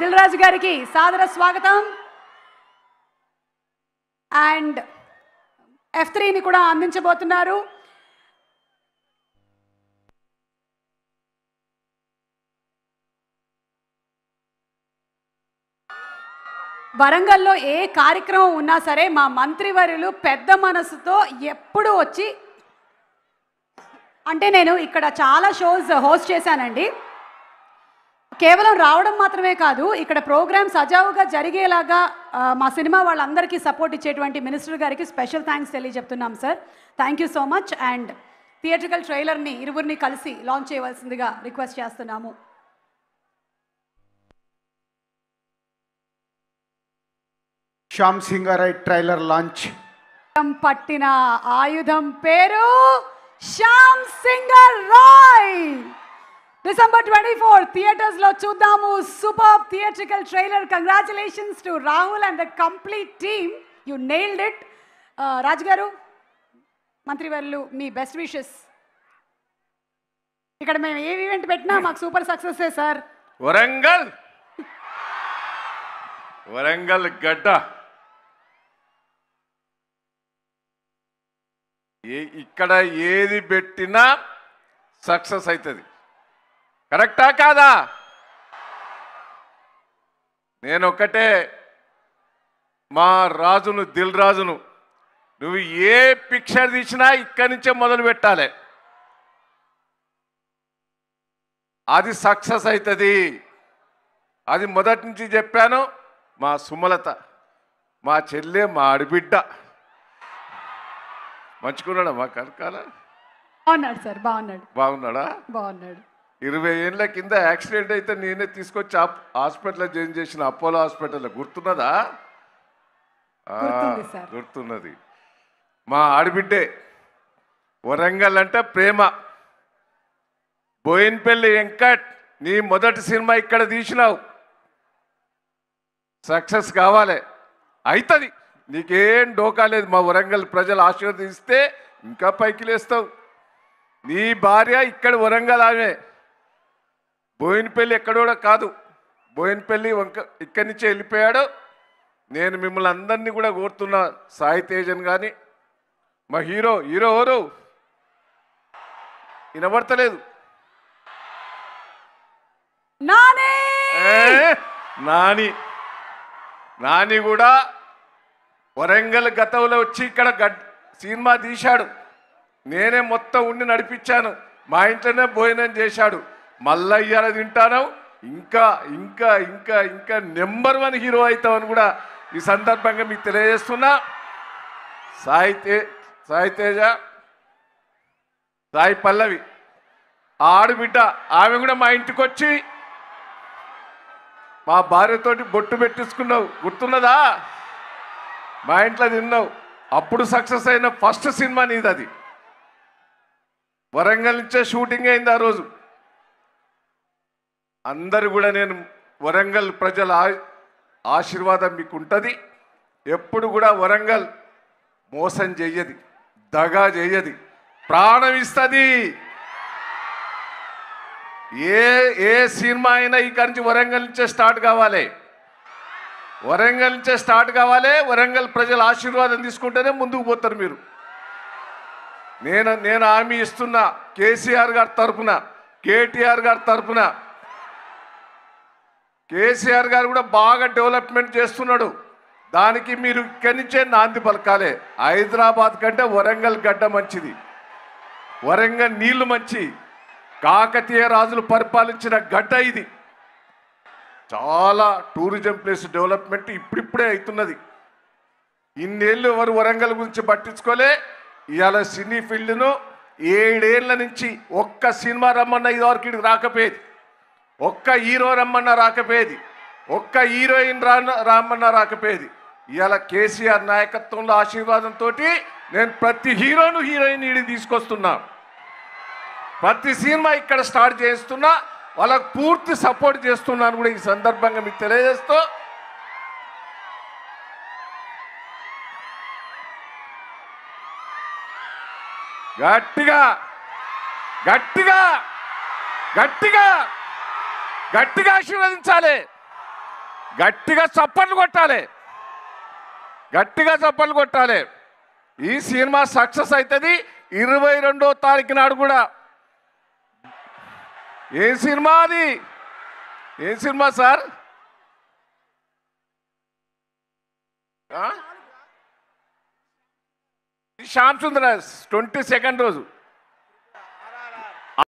దిల్ రాజు గారికి సాదర స్వాగతం అండ్ ఎఫ్ త్రీని కూడా అందించబోతున్నారు వరంగల్లో ఏ కార్యక్రమం ఉన్నా సరే మా మంత్రివర్యులు పెద్ద మనసుతో ఎప్పుడు వచ్చి అంటే నేను ఇక్కడ చాలా షోస్ హోస్ట్ చేశానండి కేవలం రావడం మాత్రమే కాదు ఇక్కడ ప్రోగ్రామ్ సజావుగా జరిగేలాగా మా సినిమా వాళ్ళందరికీ సపోర్ట్ ఇచ్చేటువంటి మినిస్టర్ గారికి స్పెషల్ థ్యాంక్స్ తెలియజెప్తున్నాం sir thank you so much and theatrical ట్రైలర్ని ఇరువురిని కలిసి లాంచ్ చేయవలసిందిగా రిక్వెస్ట్ చేస్తున్నాము శ్యామ్ సింగారాయ్ ట్రైలర్ లాంచ్ పట్టిన ఆయుధం పేరు Shyam Singha Roy December twenty four థియేటర్స్లో చూద్దాము super theatrical trailer congratulations to Rahul and the complete team you nailed it రాజుగారు గారు మంత్రివర్లు మీ బెస్ట్ విషెస్ ఇక్కడ మేము ఏ ఈవెంట్ పెట్టినా మాకు super success sir Warangal Warangal గడ్డ ఇక్కడ ఏది పెట్టినా సక్సెస్ అవుతుంది కరెక్టా కాదా నేను ఒక్కటే మా రాజును దిల్ రాజును నువ్వు ఏ పిక్చర్ తీసినా ఇక్కడి నుంచే మొదలు పెట్టాలి అది సక్సెస్ అవుతుంది అది మొదటి నుంచి చెప్పాను మా సుమలత మా చెల్లె మా ఆడిబిడ్డ మంచుకున్నాడా మా కనకాల బాగున్నాడు సార్ బాగున్నాడు బాగున్నాడా బాగున్నాడు ఇరవై ఏళ్ళ కింద యాక్సిడెంట్ అయితే నేనే తీసుకొచ్చి హాస్పిటల్లో జాయిన్ చేసిన అపోలో హాస్పిటల్లో గుర్తున్నదా గుర్తున్నది మా ఆడబిడ్డే వరంగల్ అంటే ప్రేమ బోయిన్పల్లి వెంకట్ నీ మొదటి సినిమా ఇక్కడ తీసినావు సక్సెస్ కావాలి అవుతుంది నీకేం డోకా లేదు మా వరంగల్ ప్రజలు ఆశీర్వదిస్తే ఇంకా పైకి లేస్తావు నీ భార్య ఇక్కడ వరంగల్ ఆమె బోయినపల్లి ఎక్కడోడ కాదు బోయినపల్లి వంక ఇక్కడి నుంచే వెళ్ళిపోయాడు నేను మిమ్మల్ని అందరినీ కూడా కోరుతున్నా సాయి తేజన్ కానీ మా హీరో హీరో ఎవరు వినబడతలేదు నాని నాని కూడా వరంగల్ గతంలో వచ్చి ఇక్కడ సినిమా తీశాడు నేనే మొత్తం ఉండి నడిపించాను మా ఇంట్లోనే భోజనం చేశాడు మళ్ళా ఇయ్యాల తింటాను ఇంకా ఇంకా ఇంకా ఇంకా నెంబర్ వన్ హీరో అవుతామని కూడా ఈ సందర్భంగా మీకు తెలియజేస్తున్నా సాయి తే సాయి తేజ సాయి పల్లవి ఆడబిడ్డ ఆమె కూడా మా ఇంటికి వచ్చి మా భార్యతోటి బొట్టు పెట్టించుకున్నావు గుర్తున్నదా మా ఇంట్లో తిన్నావు అప్పుడు సక్సెస్ అయిన ఫస్ట్ సినిమా నీది అది వరంగల్ నుంచే షూటింగ్ అయింది ఆ రోజు అందరు కూడా నేను వరంగల్ ప్రజల ఆశీర్వాదం మీకు ఉంటుంది ఎప్పుడు కూడా వరంగల్ మోసం చేయది దగా చేయది ప్రాణం ఇస్తుంది ఏ ఏ సినిమా అయినా ఇక్కడి నుంచి వరంగల్ నుంచే స్టార్ట్ కావాలి వరంగల్ నుంచే స్టార్ట్ కావాలి వరంగల్ ప్రజల ఆశీర్వాదం తీసుకుంటేనే ముందుకు పోతారు మీరు నేను నేను హామీ ఇస్తున్నా కేసీఆర్ గారి తరఫున కేటీఆర్ గారి తరఫున కేసీఆర్ గారు కూడా బాగా డెవలప్మెంట్ చేస్తున్నాడు దానికి మీరు ఇక్కడి నుంచే నాంది పలకాలే హైదరాబాద్ కంటే వరంగల్ గడ్డ మంచిది వరంగల్ నీళ్లు మంచి కాకతీయ రాజులు పరిపాలించిన గడ్డ ఇది చాలా టూరిజం ప్లేస్ డెవలప్మెంట్ ఇప్పుడిప్పుడే అవుతున్నది ఇన్నేళ్ళు ఎవరు వరంగల్ గురించి పట్టించుకోలే ఇవాళ సినీ ఫీల్డ్ను ఏడేళ్ల నుంచి ఒక్క సినిమా రమ్మన్న ఇదివరకు రాకపోయేది ఒక్క హీరో రమ్మన్నా రాకపోయేది ఒక్క హీరోయిన్ రా రమ్మన్నా రాకపోయేది ఇవాళ కేసీఆర్ నాయకత్వంలో ఆశీర్వాదంతో నేను ప్రతి హీరోను హీరోయిన్ ఇడి తీసుకొస్తున్నా ప్రతి సినిమా ఇక్కడ స్టార్ట్ చేస్తున్నా వాళ్ళకు పూర్తి సపోర్ట్ చేస్తున్నాను కూడా ఈ సందర్భంగా మీకు తెలియజేస్తూ గట్టిగా గట్టిగా గట్టిగా గట్టిగా ఆశీర్వదించాలి గట్టిగా చప్పట్లు కొట్టాలి గట్టిగా చప్పట్లు కొట్టాలి ఈ సినిమా సక్సెస్ అవుతుంది ఇరవై రెండో తారీఖు నాడు కూడా ఏ సినిమా అది ఏ cinema sir Shyam Sundaraj twenty second రోజు